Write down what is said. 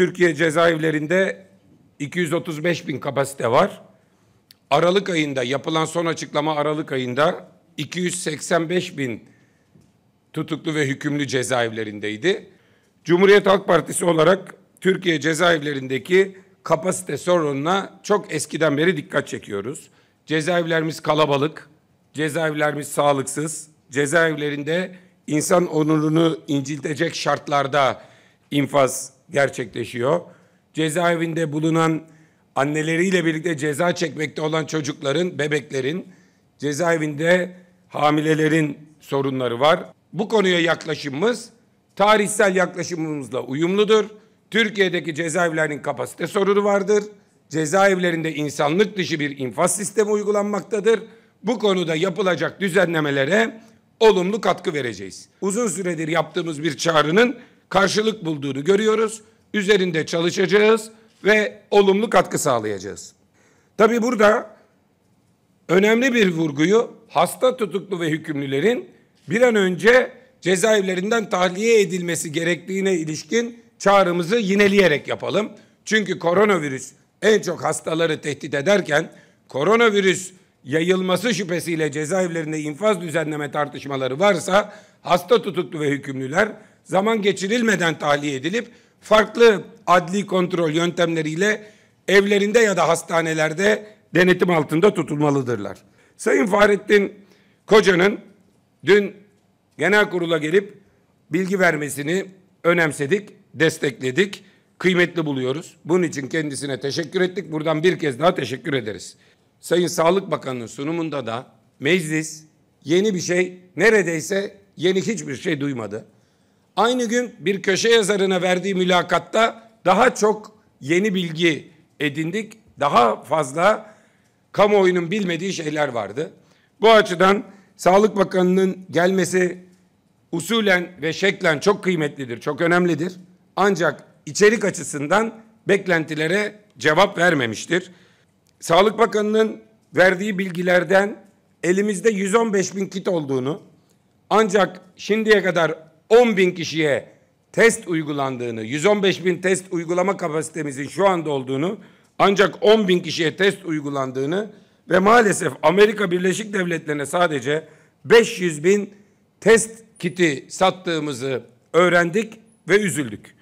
Türkiye cezaevlerinde 235 bin kapasite var. Aralık ayında yapılan son açıklama Aralık ayında 285 bin tutuklu ve hükümlü cezaevlerindeydi. Cumhuriyet Halk Partisi olarak Türkiye cezaevlerindeki kapasite sorununa çok eskiden beri dikkat çekiyoruz. Cezaevlerimiz kalabalık, cezaevlerimiz sağlıksız, cezaevlerinde insan onurunu inciltecek şartlarda infaz gerçekleşiyor. Cezaevinde bulunan anneleriyle birlikte ceza çekmekte olan çocukların, bebeklerin, cezaevinde hamilelerin sorunları var. Bu konuya yaklaşımımız tarihsel yaklaşımımızla uyumludur. Türkiye'deki cezaevlerinin kapasite sorunu vardır. Cezaevlerinde insanlık dışı bir infaz sistemi uygulanmaktadır. Bu konuda yapılacak düzenlemelere olumlu katkı vereceğiz. Uzun süredir yaptığımız bir çağrının karşılık bulduğunu görüyoruz. Üzerinde çalışacağız ve olumlu katkı sağlayacağız. Tabi burada önemli bir vurguyu hasta tutuklu ve hükümlülerin bir an önce cezaevlerinden tahliye edilmesi gerektiğine ilişkin çağrımızı yineleyerek yapalım. Çünkü koronavirüs en çok hastaları tehdit ederken koronavirüs yayılması şüphesiyle cezaevlerinde infaz düzenleme tartışmaları varsa hasta tutuklu ve hükümlüler zaman geçirilmeden tahliye edilip farklı adli kontrol yöntemleriyle evlerinde ya da hastanelerde denetim altında tutulmalıdırlar. Sayın Fahrettin Koca'nın dün genel kurula gelip bilgi vermesini önemsedik, destekledik, kıymetli buluyoruz. Bunun için kendisine teşekkür ettik. Buradan bir kez daha teşekkür ederiz. Sayın Sağlık Bakanı'nın sunumunda da meclis yeni bir şey neredeyse yeni hiçbir şey duymadı. Aynı gün bir köşe yazarına verdiği mülakatta daha çok yeni bilgi edindik. Daha fazla kamuoyunun bilmediği şeyler vardı. Bu açıdan Sağlık Bakanı'nın gelmesi usulen ve şeklen çok kıymetlidir, çok önemlidir. Ancak içerik açısından beklentilere cevap vermemiştir. Sağlık Bakanı'nın verdiği bilgilerden elimizde 115 bin kit olduğunu ancak şimdiye kadar 10 bin kişiye test uygulandığını, 115 bin test uygulama kapasitemizin şu anda olduğunu, ancak 10 bin kişiye test uygulandığını ve maalesef Amerika Birleşik Devletleri'ne sadece 500 bin test kiti sattığımızı öğrendik ve üzüldük.